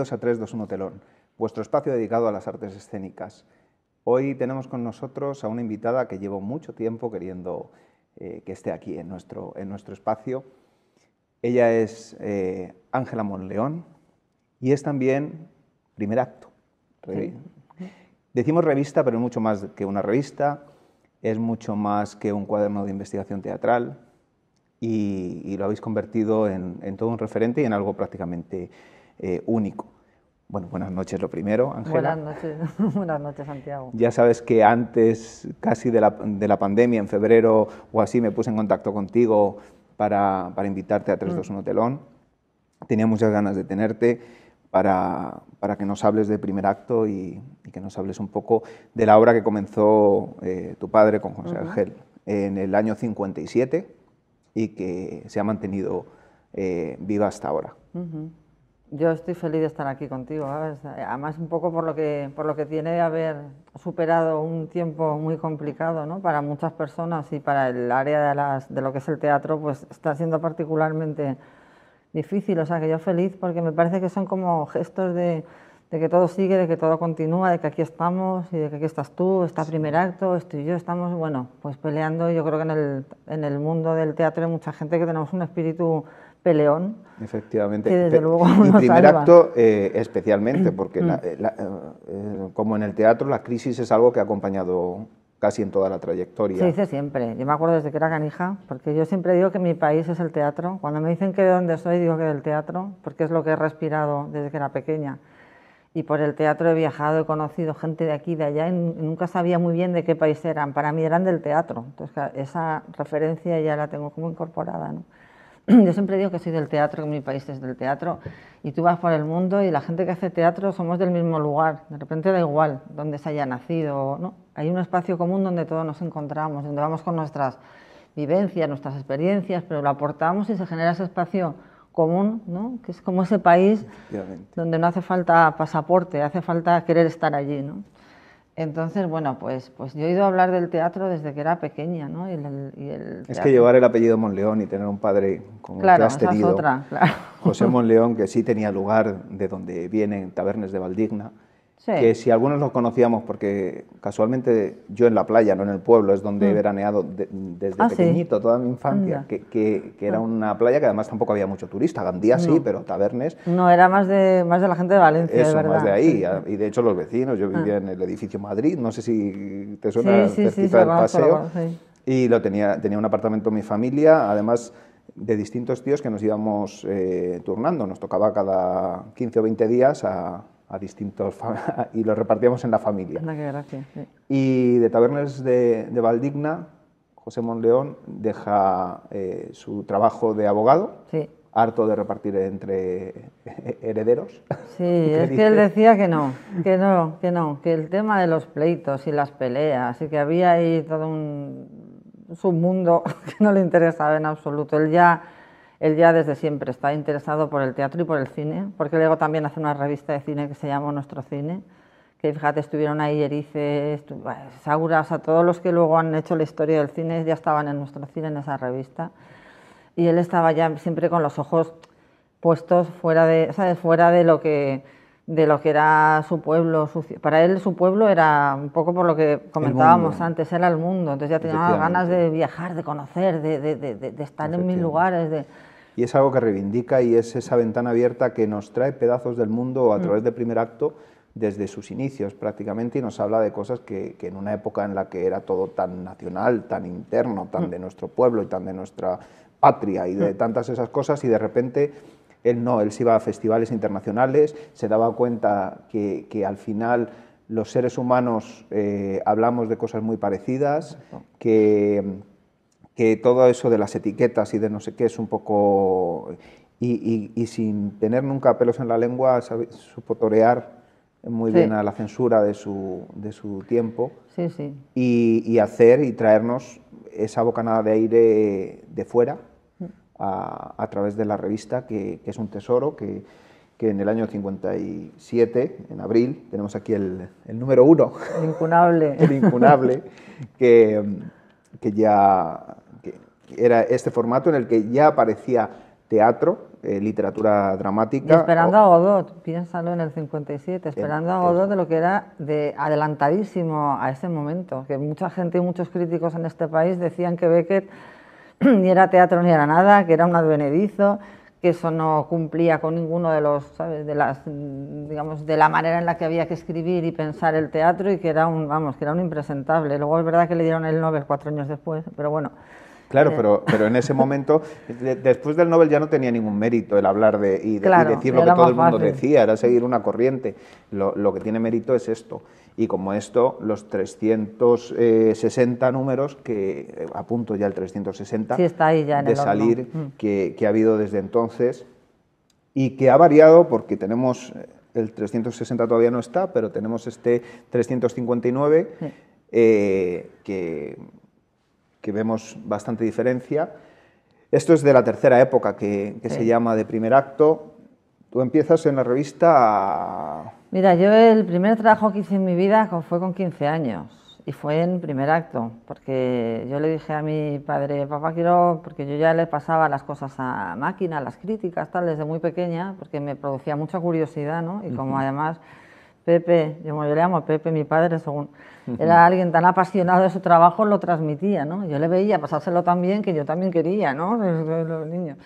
a 321 Telón, vuestro espacio dedicado a las artes escénicas. Hoy tenemos con nosotros a una invitada que llevo mucho tiempo queriendo eh, que esté aquí en nuestro, en nuestro espacio. Ella es eh, Ángela Monleón y es también primer acto. Decimos revista, pero es mucho más que una revista, es mucho más que un cuaderno de investigación teatral y, lo habéis convertido en, todo un referente y en algo prácticamente eh, único. Bueno, buenas noches lo primero, Ángela. Buenas noches, Santiago. Ya sabes que antes casi de la, pandemia, en febrero o así, me puse en contacto contigo para, invitarte a 321 mm. Telón. Tenía muchas ganas de tenerte para, que nos hables de primer acto y, que nos hables un poco de la obra que comenzó eh, tu padre con José Ángel en el año 57 y que se ha mantenido eh, viva hasta ahora. Yo estoy feliz de estar aquí contigo, además un poco por lo que por lo que tiene de haber superado un tiempo muy complicado, ¿no? Para muchas personas y para el área de, lo que es el teatro, pues está siendo particularmente difícil. O sea, que yo feliz porque me parece que son como gestos de, que todo sigue, de que todo continúa, de que aquí estamos y de que aquí estás tú, está primer acto, estoy yo, estamos, bueno, pues peleando. Yo creo que en el, en el mundo del teatro hay mucha gente que tenemos un espíritu peleón. Efectivamente. Que desde luego y primer acto eh, especialmente, porque mm. eh, eh, como en el teatro la crisis es algo que ha acompañado casi en toda la trayectoria. Se dice siempre, yo me acuerdo desde que era canija, porque yo siempre digo que mi país es el teatro. Cuando me dicen que de dónde soy, digo que del teatro, porque es lo que he respirado desde que era pequeña. Y por el teatro he viajado, he conocido gente de aquí, de allá, y nunca sabía muy bien de qué país eran. Para mí eran del teatro. Entonces, esa referencia ya la tengo como incorporada. ¿no? Yo siempre digo que soy del teatro, que mi país es del teatro, y tú vas por el mundo y la gente que hace teatro somos del mismo lugar. De repente da igual dónde se haya nacido, ¿no? Hay un espacio común donde todos nos encontramos, donde vamos con nuestras vivencias, nuestras experiencias, pero lo aportamos y se genera ese espacio común, ¿no? Que es como ese país donde no hace falta pasaporte, hace falta querer estar allí, ¿no? Entonces, bueno, pues, pues yo he ido a hablar del teatro desde que era pequeña, ¿no? Y el, y el es que llevar el apellido Monleón y tener un padre con claro, el que has otra, claro. José Monleón, que sí tenía lugar de donde vienen Tabernes de Valdigna, que si algunos los conocíamos, porque casualmente yo en la playa, no en el pueblo, es donde he mm. veraneado desde ah, pequeñito, toda mi infancia, que, que, era ah. una playa que además tampoco había mucho turista, Gandía sí, pero Tabernes... No, era más de, más de la gente de Valencia, de verdad. más de ahí, y de hecho los vecinos, yo vivía ah. en el edificio Madrid, no sé si te suena cerquita del paseo, y lo tenía, tenía un apartamento mi familia, además de distintos tíos que nos íbamos eh, turnando. Nos tocaba cada 15 o 20 días a, a distintos y los repartíamos en la familia. Y de Tabernes de, Valdigna, José Monleón deja eh, su trabajo de abogado, harto de repartir entre herederos. Sí, es que él decía que no, que no, que no, que el tema de los pleitos y las peleas, y que había ahí todo un submundo que no le interesaba en absoluto. Él ya él ya desde siempre está interesado por el teatro y por el cine, porque luego también hace una revista de cine que se llama Nuestro Cine, que fíjate, estuvieron ahí Erice, Saura, todos los que luego han hecho la historia del cine ya estaban en Nuestro Cine, en esa revista. Y él estaba ya siempre con los ojos puestos fuera de, fuera de lo que de lo que era su pueblo. para él su pueblo era un poco por lo que comentábamos antes, era el mundo. Entonces ya tenía ganas de viajar, de conocer, de, de, de, estar en mil lugares. De... Y es algo que reivindica y es esa ventana abierta que nos trae pedazos del mundo a mm. través del primer acto desde sus inicios prácticamente y nos habla de cosas que, que, en una época en la que era todo tan nacional, tan interno, tan mm. de nuestro pueblo y tan de nuestra patria y de mm. tantas esas cosas y de repente él no, él se iba a festivales internacionales, se daba cuenta que, al final los seres humanos eh, hablamos de cosas muy parecidas, que, que, todo eso de las etiquetas y de no sé qué es un poco... Y, sin tener nunca pelos en la lengua, supo torear muy bien a la censura de su, de su tiempo y, hacer y traernos esa bocanada de aire de fuera a, través de la revista, que, es un tesoro que, que en el año 57, en abril, tenemos aquí el, número uno. El incunable. el que, que ya que era este formato en el que ya aparecía teatro, eh, literatura dramática. Y esperando a Godot, piénsalo en el 57, esperando a Godot de lo que era de adelantadísimo a ese momento, que mucha gente y muchos críticos en este país decían que Beckett ni era teatro ni era nada, que era un advenedizo, que eso no cumplía con ninguno de los, ¿sabes? De las, digamos, de la manera en la que había que escribir y pensar el teatro y que era un, vamos, que era un impresentable. Luego es verdad que le dieron el Nobel cuatro años después, pero bueno. Claro, pero, pero en ese momento, después del Nobel ya no tenía ningún mérito el hablar de, y, decir lo que todo el mundo decía, era seguir una corriente. Lo, que tiene mérito es esto. Y como esto, los 360 eh, números, que eh, apunto ya el 360, de salir mm. que, ha habido desde entonces y que ha variado porque tenemos eh, el 360 todavía no está, pero tenemos este 359 que vemos bastante diferencia. Esto es de la tercera época que, se llama de primer acto. Tú empiezas en la revista... Mira, yo el primer trabajo que hice en mi vida fue con 15 años y fue en primer acto, porque yo le dije a mi padre, papá quiero, porque yo ya le pasaba las cosas a máquina, las críticas, tal, desde muy pequeña, porque me producía mucha curiosidad, ¿no? Y como además Pepe, yo, como yo le llamo Pepe, mi padre, según era alguien tan apasionado de su trabajo, lo transmitía, ¿no? Yo le veía pasárselo tan bien que yo también quería, ¿no? los niños.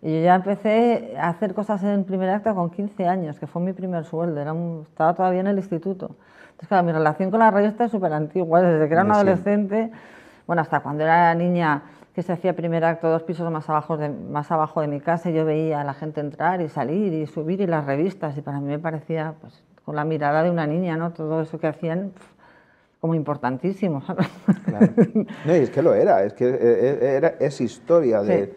Y yo ya empecé a hacer cosas en primer acto con 15 años, que fue mi primer sueldo, era un, estaba todavía en el instituto. Entonces, claro, mi relación con la radio es súper antigua, desde que era una adolescente, bueno, hasta cuando era niña que se hacía primer acto dos pisos más abajo, de, más abajo de mi casa yo veía a la gente entrar y salir y subir y las revistas y para mí me parecía pues, con la mirada de una niña, ¿no? Todo eso que hacían como importantísimo. es que lo era, es que eh, eh, era, es historia de,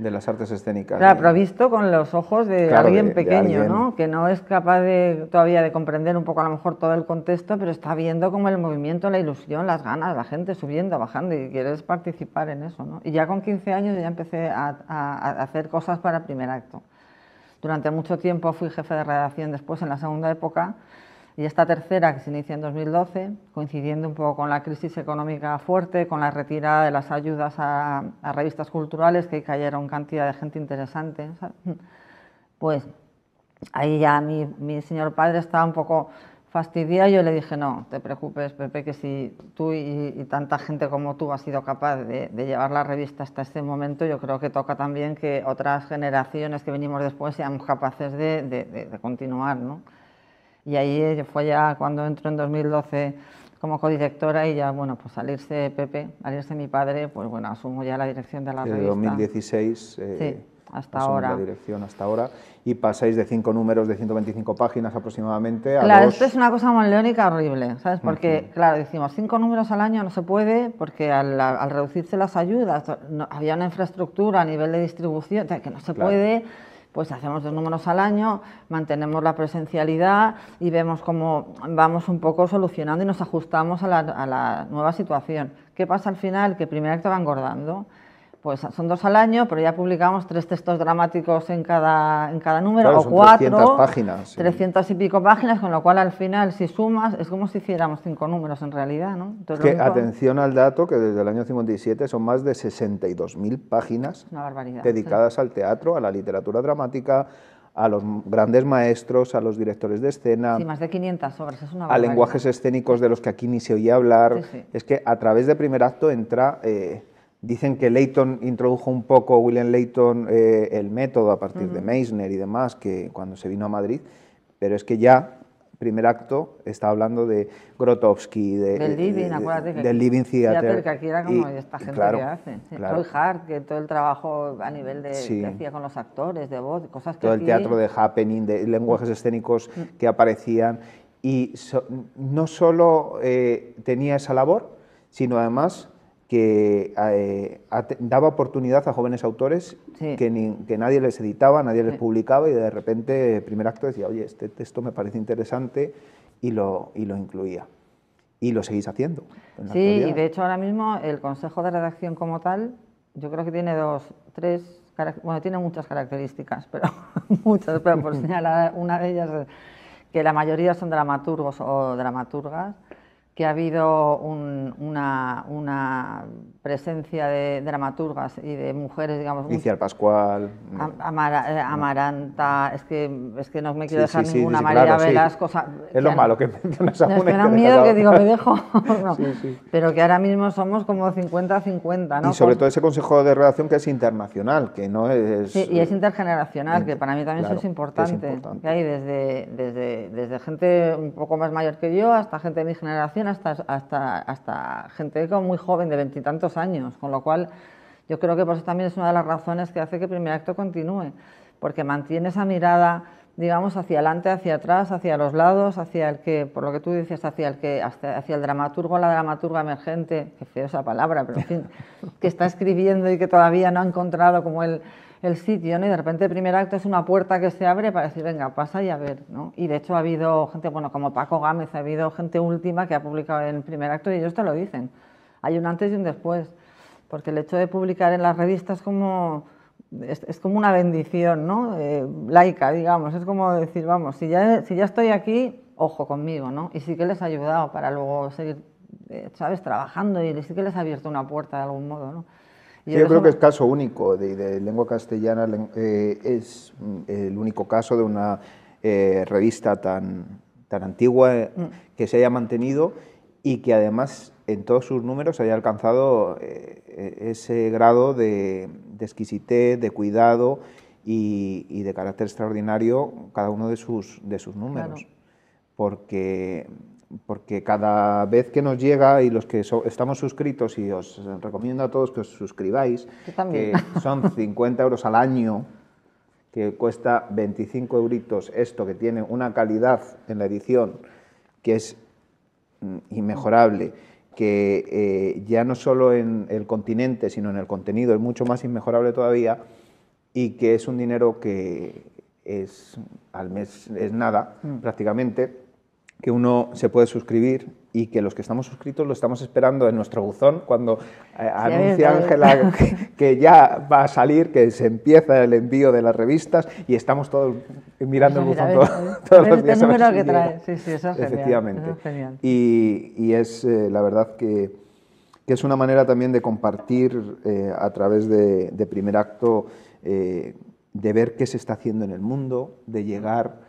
las artes escénicas. Claro, pero visto con los ojos de alguien pequeño, Que no es capaz de, todavía de comprender un poco a lo mejor todo el contexto, pero está viendo como el movimiento, la ilusión, las ganas, la gente subiendo, bajando y quieres participar en eso, ¿no? Y ya con 15 años ya empecé a hacer cosas para primer acto. Durante mucho tiempo fui jefe de redacción después en la segunda época y esta tercera que se inicia en 2012, coincidiendo un poco con la crisis económica fuerte, con la retirada de las ayudas a, revistas culturales que cayeron cantidad de gente interesante, pues ahí ya mi, mi señor padre estaba un poco fastidia, yo le dije, no, te preocupes, Pepe, que si tú y, tanta gente como tú has sido capaz de, llevar la revista hasta este momento, yo creo que toca también que otras generaciones que venimos después seamos capaces de, continuar, ¿no? Y ahí fue ya cuando entró en 2012 como codirectora y ya, bueno, pues salirse Pepe, al mi padre, pues bueno, asumo ya la dirección de la revista. En 2016... Eh, sí hasta ahora. dirección hasta ahora y pasáis de cinco números de 125 páginas aproximadamente a Claro, esto es una cosa leónica horrible, ¿sabes? Porque, claro, decimos cinco números al año no se puede porque al, reducirse las ayudas había una infraestructura a nivel de distribución que no se puede pues hacemos dos números al año, mantenemos la presencialidad y vemos cómo vamos un poco solucionando y nos ajustamos a la, a la nueva situación. ¿Qué pasa al final? Que primero te va engordando pues son dos al año, pero ya publicamos tres textos dramáticos en cada, en cada número, o cuatro. 300 páginas. 300 y pico páginas, con lo cual al final, si sumas, es como si hiciéramos cinco números en realidad. ¿no? que, atención al dato, que desde el año 57 son más de 62.000 páginas dedicadas al teatro, a la literatura dramática, a los grandes maestros, a los directores de escena. Sí, más de 500 obras, es una A lenguajes escénicos de los que aquí ni se oía hablar. Es que a través de primer acto entra eh, Dicen que Leighton introdujo un poco, William Leighton, eh, el método a partir de Meissner y demás, que cuando se vino a Madrid, pero es que ya, primer acto, está hablando de Grotowski, de, del Living, Theater. Que aquí era como esta gente que hace. Sí, ¿eh? Hart, que todo el trabajo a nivel de sí. hacía con los actores, de voz, cosas que. Todo el teatro de happening, de lenguajes escénicos mm. que aparecían. Y no solo eh, tenía esa labor, sino además que eh, daba oportunidad a jóvenes autores que, nadie les editaba, nadie les publicaba y de repente primer acto decía, oye, este texto me parece interesante y lo, lo incluía. Y lo seguís haciendo. Sí, y de hecho ahora mismo el Consejo de Redacción como tal, yo creo que tiene dos, tres, bueno, tiene muchas características, pero muchas, pero por señalar una de ellas, que la mayoría son dramaturgos o dramaturgas que ha habido una, una presencia de dramaturgas y de mujeres, digamos... Inicial Pascual... Mm, eh, Amaranta, es que, es que no me quiero dejar ninguna, María Velasco... Es lo malo que mencionas Me da miedo que digo, me dejo... pero que ahora mismo somos como 50-50, ¿no? Y sobre todo ese consejo de relación que es internacional, que no es... y es eh, intergeneracional, que para mí también es importante. Que hay desde, desde, desde gente un poco más mayor que yo hasta gente de mi generación, hasta, hasta, hasta gente como muy joven, de veintitantos años, con lo cual yo creo que por eso también es una de las razones que hace que el primer acto continúe, porque mantiene esa mirada, digamos, hacia adelante, hacia atrás, hacia los lados, hacia el que, por lo que tú dices, hacia el que, hacia el dramaturgo, la dramaturga emergente, que feo esa palabra, pero en fin, que está escribiendo y que todavía no ha encontrado como el, el sitio, Y de repente el primer acto es una puerta que se abre para decir, venga, pasa y a ver, ¿no? Y de hecho ha habido gente, bueno, como Paco Gámez, ha habido gente última que ha publicado en el primer acto y ellos te lo dicen hay un antes y un después, porque el hecho de publicar en las revistas como, es, como una bendición, ¿no? Eh, laica, digamos, es como decir, vamos, si ya, si ya estoy aquí, ojo conmigo, ¿no? Y sí que les ha ayudado para luego seguir, eh, ¿sabes?, trabajando y sí que les ha abierto una puerta de algún modo, ¿no? yo creo que es caso único de, lengua castellana, eh, es el único caso de una revista tan, tan antigua mm. que se haya mantenido y que además en todos sus números haya alcanzado eh, eh, ese grado de, exquisitez, de cuidado y, de carácter extraordinario cada uno de sus, de sus números. Porque, porque cada vez que nos llega, y los que estamos suscritos, y os recomiendo a todos que os suscribáis, que son 50 euros al año, que cuesta 25 euritos esto, que tiene una calidad en la edición que es mm, inmejorable que eh, ya no solo en el continente, sino en el contenido es mucho más inmejorable todavía y que es un dinero que es al mes es nada mm. prácticamente, que uno se puede suscribir y que los que estamos suscritos lo estamos esperando en nuestro buzón cuando eh, anuncia Ángela que, ya va a salir, que se empieza el envío de las revistas y estamos todos mirando el buzón todos los este días. número que trae, sí, sí, eso es Efectivamente. Y, es eh, la verdad que, es una manera también de compartir eh, a través de, de primer acto, de ver qué se está haciendo en el mundo, de llegar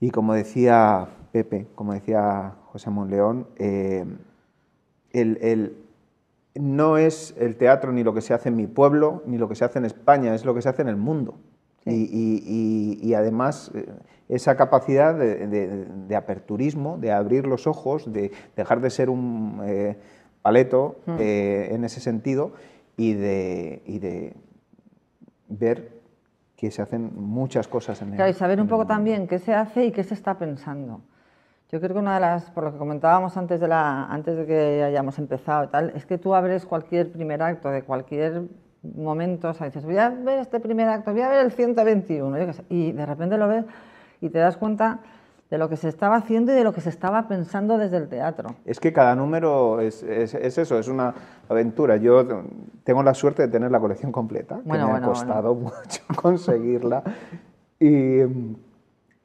y como decía Pepe, como decía José Monleón, eh, no es el teatro ni lo que se hace en mi pueblo, ni lo que se hace en España, es lo que se hace en el mundo. Y, además eh, esa capacidad de, aperturismo, de abrir los ojos, de dejar de ser un eh, paleto mm. en ese sentido y de, ver que se hacen muchas cosas en el Claro, y saber un poco también qué se hace y qué se está pensando. Yo creo que una de las, por lo que comentábamos antes de, la, antes de que hayamos empezado, tal, es que tú abres cualquier primer acto de cualquier momento, o sea, dices, voy a ver este primer acto, voy a ver el 121, y de repente lo ves y te das cuenta de lo que se estaba haciendo y de lo que se estaba pensando desde el teatro. Es que cada número es, eso, es una aventura. Yo tengo la suerte de tener la colección completa, que me ha costado mucho conseguirla. Y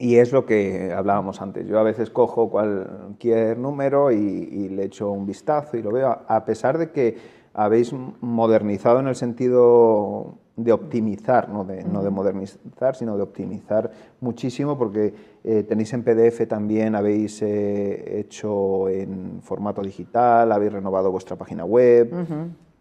y es lo que hablábamos antes. Yo a veces cojo cualquier número y, le echo un vistazo y lo veo, a pesar de que habéis modernizado en el sentido de optimizar, no de, modernizar, sino de optimizar muchísimo, porque eh, tenéis en PDF también, habéis eh, hecho en formato digital, habéis renovado vuestra página web.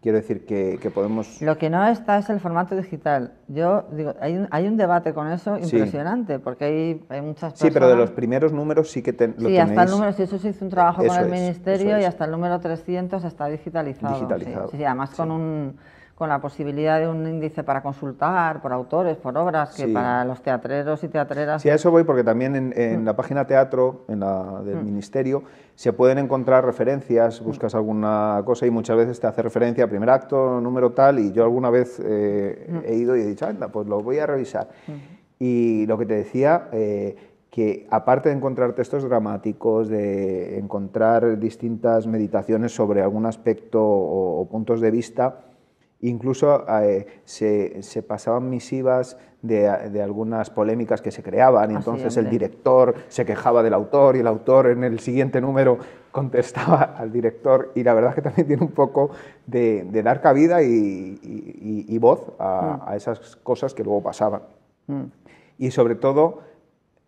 Quiero decir que, podemos... Lo que no está es el formato digital. Yo digo, hay un, hay un debate con eso impresionante, porque hay, muchas personas... Sí, pero de los primeros números sí que lo sí, tenéis... Sí, hasta el número, eso se hizo un trabajo con el Ministerio y hasta el número 300 está digitalizado. Digitalizado. sí además con un con la posibilidad de un índice para consultar, por autores, por obras, que para los teatreros y teatreras... Sí, a eso voy porque también en, mm. la página teatro en la, del mm. ministerio se pueden encontrar referencias, mm. buscas alguna cosa y muchas veces te hace referencia a primer acto, número tal, y yo alguna vez eh, he ido y he dicho, anda, pues lo voy a revisar. Y lo que te decía... Eh, que aparte de encontrar textos dramáticos, de encontrar distintas meditaciones sobre algún aspecto o puntos de vista, Incluso eh, se, pasaban misivas de, algunas polémicas que se creaban, y entonces el director se quejaba del autor y el autor en el siguiente número contestaba al director y la verdad es que también tiene un poco de, dar cabida y, voz mm. a, esas cosas que luego pasaban. Mm. Y sobre todo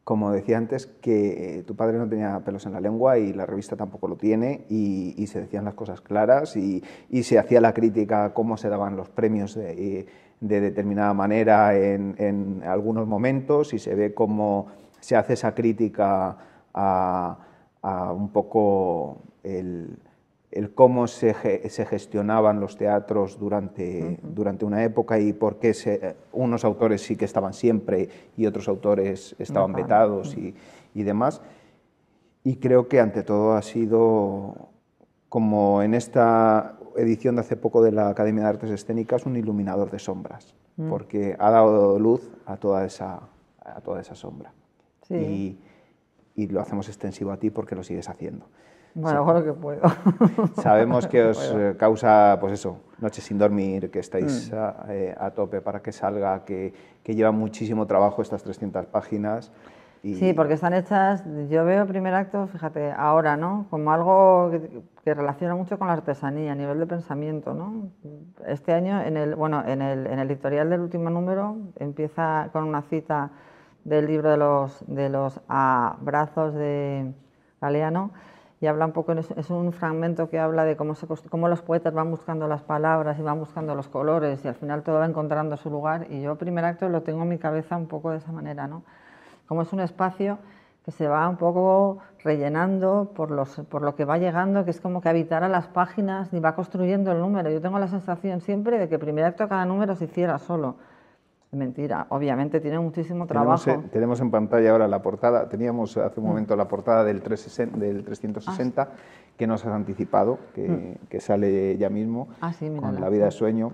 como decía antes, que eh, tu padre no tenía pelos en la lengua y la revista tampoco lo tiene y, se decían las cosas claras y, se hacía la crítica cómo se daban los premios de, eh, determinada manera en, algunos momentos y se ve cómo se hace esa crítica a un poco el el cómo se, gestionaban los teatros durante, durante una época y por qué unos autores sí que estaban siempre y otros autores estaban vetados y, demás. Y creo que ante todo ha sido, como en esta edición de hace poco de la Academia de Artes Escénicas, un iluminador de sombras, mm. porque ha dado luz a toda esa, a toda esa sombra. y, lo hacemos extensivo a ti porque lo sigues haciendo. Bueno, bueno que puedo. Sabemos que os eh, causa, pues eso, noches sin dormir, que estáis mm. eh, a, tope para que salga, que, lleva muchísimo trabajo estas 300 páginas. Sí, porque están hechas, yo veo primer acto, fíjate, ahora, ¿no? Como algo que, relaciona mucho con la artesanía a nivel de pensamiento, ¿no? Este año, en el, bueno, en el, editorial del último número, empieza con una cita del libro de los, de los abrazos de Galeano, y habla un poco, es un fragmento que habla de cómo, se, cómo los poetas van buscando las palabras y van buscando los colores y al final todo va encontrando su lugar y yo primer acto lo tengo en mi cabeza un poco de esa manera, ¿no? Como es un espacio que se va un poco rellenando por, los, por lo que va llegando, que es como que habitará las páginas y va construyendo el número. Yo tengo la sensación siempre de que primer acto cada número se hiciera solo Mentira, obviamente tiene muchísimo trabajo. Tenemos, en pantalla ahora la portada, teníamos hace un mm. momento la portada del, 360, del 360 ah, que nos has anticipado, que, mm. sale ya mismo, ah, con La vida de sueño.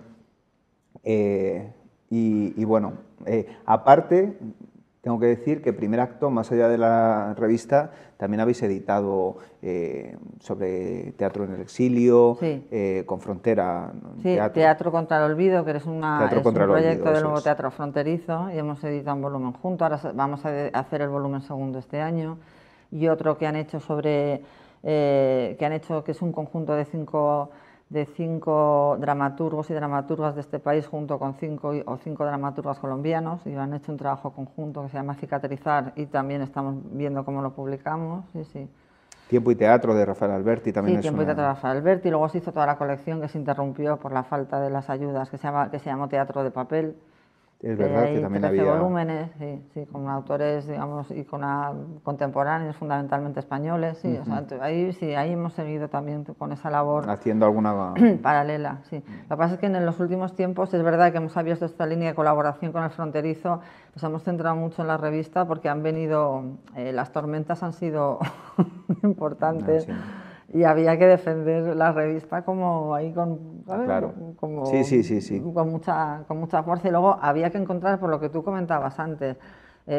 Eh, y, bueno, eh, aparte, tengo que decir que Primer Acto, más allá de la revista, también habéis editado eh, sobre teatro en el exilio, eh, con Frontera. Sí, teatro. contra el Olvido, que es un proyecto de del nuevo teatro fronterizo y hemos editado un volumen junto. Ahora vamos a hacer el volumen segundo este año y otro que han hecho sobre. Eh, que han hecho que es un conjunto de cinco de cinco dramaturgos y dramaturgas de este país junto con cinco o cinco dramaturgas colombianos y han hecho un trabajo conjunto que se llama Cicatrizar y también estamos viendo cómo lo publicamos. Sí, sí. Tiempo y Teatro de Rafael Alberti también sí, Tiempo y Teatro de Rafael Alberti, luego se hizo toda la colección que se interrumpió por la falta de las ayudas, que se, llama, que se llamó Teatro de Papel, es verdad que, también había. volúmenes, sí, con autores, digamos, y con contemporáneos, fundamentalmente españoles, sí. ahí, hemos seguido también con esa labor. Haciendo alguna. paralela, sí. Mm. Lo que pasa es que en los últimos tiempos es verdad que hemos abierto esta línea de colaboración con el fronterizo, nos hemos centrado mucho en la revista porque han venido. Eh, las tormentas han sido importantes. Ah, y había que defender la revista como ahí con, ah, Con, mucha, con mucha fuerza. Y luego había que encontrar, por lo que tú comentabas antes,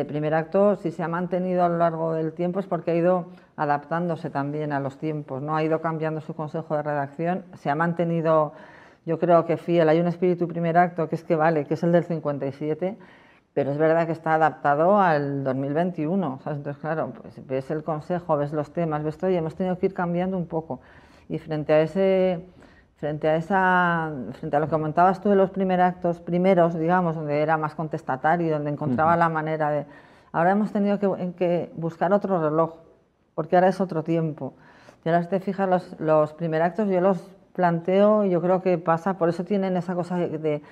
primer acto, si se ha mantenido a lo largo del tiempo es porque ha ido adaptándose también a los tiempos, ¿no? ha ido cambiando su consejo de redacción, se ha mantenido, yo creo que fiel, hay un espíritu primer acto que es que vale, que es el del 57 pero es verdad que está adaptado al 2021. Entonces, claro, pues ves el consejo, ves los temas, ves todo y hemos tenido que ir cambiando un poco. Y frente a ese, frente a esa, frente a lo que comentabas tú de los primeros actos, primeros, digamos, donde era más contestatario, donde encontraba la manera de. Ahora hemos tenido que, que, buscar otro reloj, porque ahora es otro tiempo. Y ahora, te fijas, los, los primeros actos yo los planteo, y yo creo que pasa, por eso tienen esa cosa de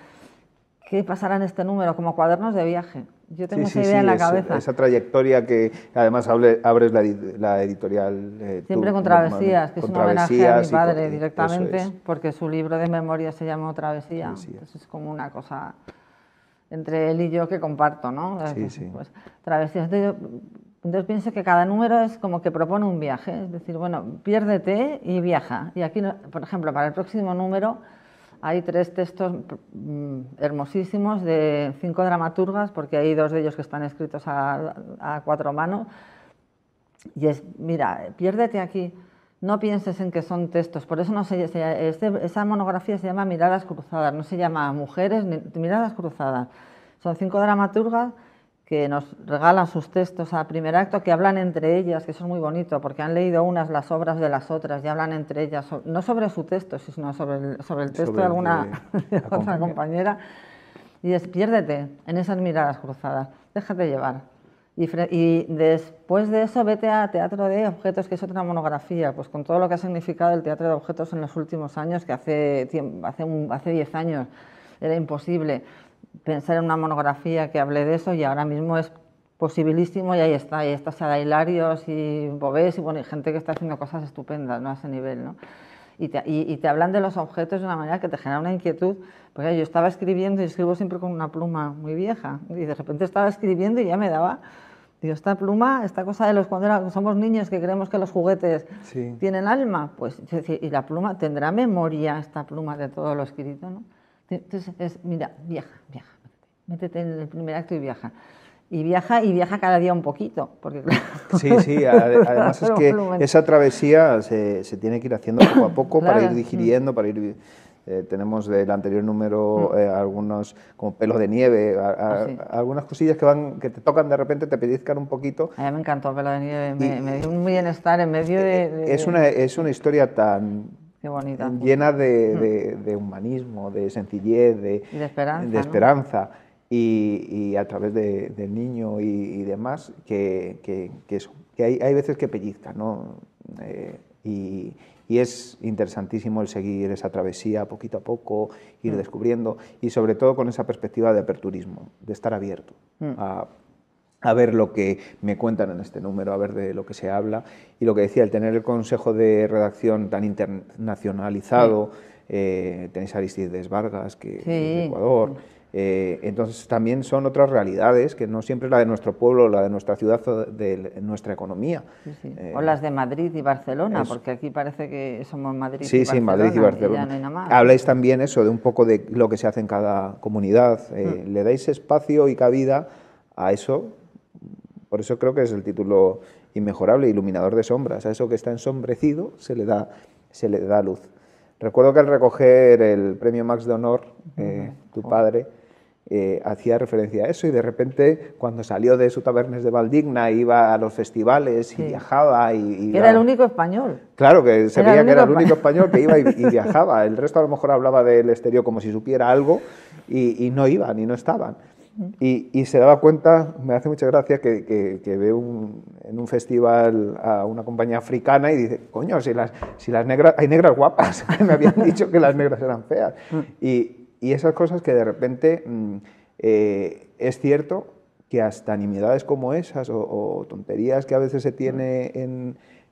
que pasarán este número, como cuadernos de viaje. Yo tengo esa idea en la cabeza. Esa trayectoria que además abre, abres la, editorial. Eh, Siempre con Travesías, que es un homenaje a mi padre directamente, porque su libro de memoria se llamó Travesía. es como una cosa entre él y yo que comparto, ¿no? Pues, travesías. Entonces pienso que cada número es como que propone un viaje, es decir, bueno, piérdete y viaja. Y aquí, por ejemplo, para el próximo número hay tres textos mm, hermosísimos de cinco dramaturgas, porque hay dos de ellos que están escritos a, cuatro manos. Y es, mira, piérdete aquí, no pienses en que son textos. Por eso no este, esa monografía se llama Miradas Cruzadas, no se llama Mujeres, ni, Miradas Cruzadas. Son cinco dramaturgas que nos regalan sus textos a primer acto, que hablan entre ellas, que son muy bonito, porque han leído unas las obras de las otras y hablan entre ellas, no sobre su texto, sino sobre el, sobre el texto de alguna otra compañera. Y es, en esas miradas cruzadas, déjate llevar. Y, después de eso vete a Teatro de Objetos, que es otra monografía, pues con todo lo que ha significado el Teatro de Objetos en los últimos años, que hace 10 hace hace años era imposible pensar en una monografía que hable de eso y ahora mismo es posibilísimo y ahí está, y está o sea, Hilarios y Bobés y bueno, y gente que está haciendo cosas estupendas ¿no? a ese nivel, ¿no? Y te, hablan de los objetos de una manera que te genera una inquietud, porque yo estaba escribiendo y escribo siempre con una pluma muy vieja y de repente estaba escribiendo y ya me daba, digo, esta pluma, esta cosa de los cuando somos niños que creemos que los juguetes tienen alma, pues, y la pluma tendrá memoria esta pluma de todo lo escrito, ¿no? Entonces es, mira, viaja, viaja, métete en el primer acto y viaja. Y viaja y viaja cada día un poquito. Porque, sí, sí, además es que esa travesía se, tiene que ir haciendo poco a poco para ir digiriendo, mm. para ir... Eh, tenemos del anterior número mm. eh, algunos como pelos de nieve, ah, algunas cosillas que van que te tocan de repente, te pellizcan un poquito. A mí me encantó pelo de nieve, me, dio un bienestar en medio eh, de, Es, es una historia tan eh, llena mm. de, humanismo, de sencillez, de, esperanza. Y, a través del niño y, demás, que, eso, que hay, veces que pellizca, ¿no? Eh, y, es interesantísimo el seguir esa travesía poquito a poco, ir mm. descubriendo, y sobre todo con esa perspectiva de aperturismo, de estar abierto mm. a a ver lo que me cuentan en este número, a ver de lo que se habla. Y lo que decía, el tener el consejo de redacción tan internacionalizado, eh, tenéis a Aristides Vargas, que es de Ecuador. Eh, entonces también son otras realidades que no siempre es la de nuestro pueblo, la de nuestra ciudad, de nuestra economía. Eh, o las de Madrid y Barcelona, porque aquí parece que somos Madrid y Barcelona. Sí, sí, Madrid y Barcelona. Habláis también eso, de un poco de lo que se hace en cada comunidad. Mm. Le dais espacio y cabida a eso por eso creo que es el título inmejorable, iluminador de sombras. A eso que está ensombrecido se le da, se le da luz. Recuerdo que al recoger el premio Max de Honor, eh, tu padre, eh, hacía referencia a eso y de repente cuando salió de su tabernes de Valdigna iba a los festivales y viajaba y, era, el único español claro que se veía que era el único español que iba y, viajaba el resto a lo mejor hablaba del exterior como si supiera algo y no iban y no estaban y, se daba cuenta, me hace mucha gracia, que, que, ve en un festival a una compañía africana y dice, coño, si las, si las negras, hay negras guapas, me habían dicho que las negras eran feas. Mm. Y, y esas cosas que de repente mm, eh, es cierto que hasta nimiedades como esas o, tonterías que a veces se tiene mm.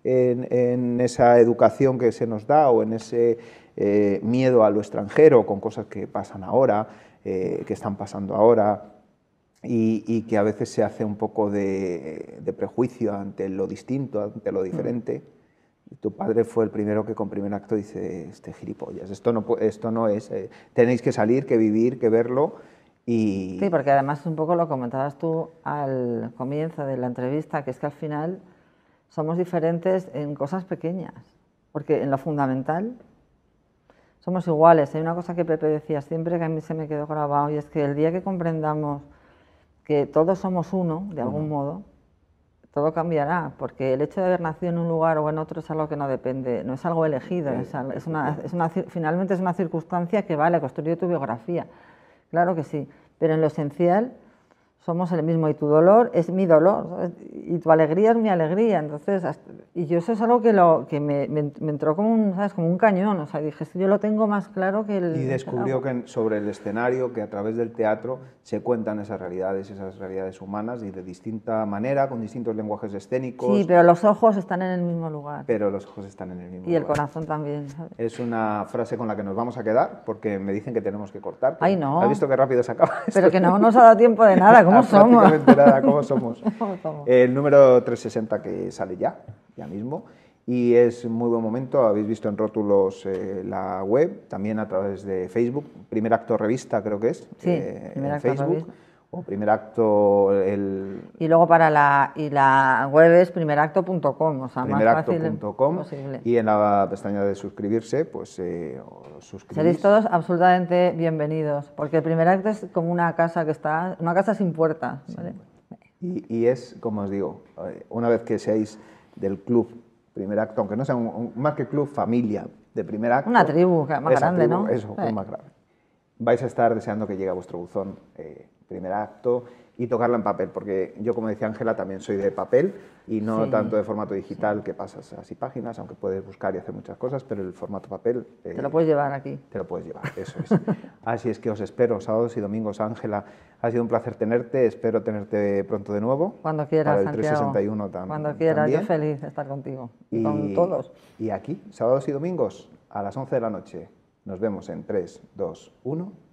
en, en, esa educación que se nos da o en ese eh, miedo a lo extranjero con cosas que pasan ahora, eh, que están pasando ahora, y, que a veces se hace un poco de, prejuicio ante lo distinto, ante lo mm. diferente. tu padre fue el primero que con primer acto dice, este gilipollas, esto no, esto no es, eh, tenéis que salir, que vivir, que verlo. Y... Sí, porque además un poco lo comentabas tú al comienzo de la entrevista, que es que al final somos diferentes en cosas pequeñas, porque en lo fundamental somos iguales. Hay una cosa que Pepe decía siempre que a mí se me quedó grabado y es que el día que comprendamos que todos somos uno, de algún modo, todo cambiará, porque el hecho de haber nacido en un lugar o en otro es algo que no depende, no es algo elegido, es, es una, finalmente es una circunstancia que vale, construye tu biografía, claro que sí, pero en lo esencial somos el mismo y tu dolor es mi dolor y tu alegría es mi alegría. Entonces, y yo eso es algo que, lo, que me, entró como un, ¿sabes? como un cañón, o dije, yo lo tengo más claro que el... Y descubrió que sobre el escenario, que a través del teatro se cuentan esas realidades, esas realidades humanas y de distinta manera, con distintos lenguajes escénicos. Sí, pero los ojos están en el mismo lugar. Pero los ojos están en el mismo y lugar. Y el corazón también. Es una frase con la que nos vamos a quedar porque me dicen que tenemos que cortar. Ay, no. ¿Has visto qué rápido se acaba? Pero que no nos ha dado tiempo de nada. Ah, ¿cómo, somos? El número 360 que sale ya, ya mismo. Y es muy buen momento, habéis visto en rótulos eh, la web, también a través de Facebook, Primer Acto Revista creo que es, sí, eh, en Facebook primer acto el y luego para la y la web es primeracto.com o sea primeracto.com y en la pestaña de suscribirse pues eh, seréis todos absolutamente bienvenidos porque el primer acto es como una casa que está una casa sin puerta y, es como os digo eh, una vez que seáis del club primer acto aunque no sea un, más que club familia de primer acto una tribu más grande no eso más grande vais a estar deseando que llegue a vuestro buzón eh, primer acto y tocarla en papel, porque yo, como decía Ángela, también soy de papel y no tanto de formato digital que pasas así páginas, aunque puedes buscar y hacer muchas cosas, pero el formato papel... Eh, te lo puedes llevar aquí. Te lo puedes llevar, eso es. así es que os espero sábados y domingos, Ángela. Ha sido un placer tenerte, espero tenerte pronto de nuevo. Cuando quieras, Santiago. Cuando quieras, yo feliz de estar contigo y con todos. Y aquí, sábados y domingos, a las 11 de la noche. Nos vemos en 3, 2, 1.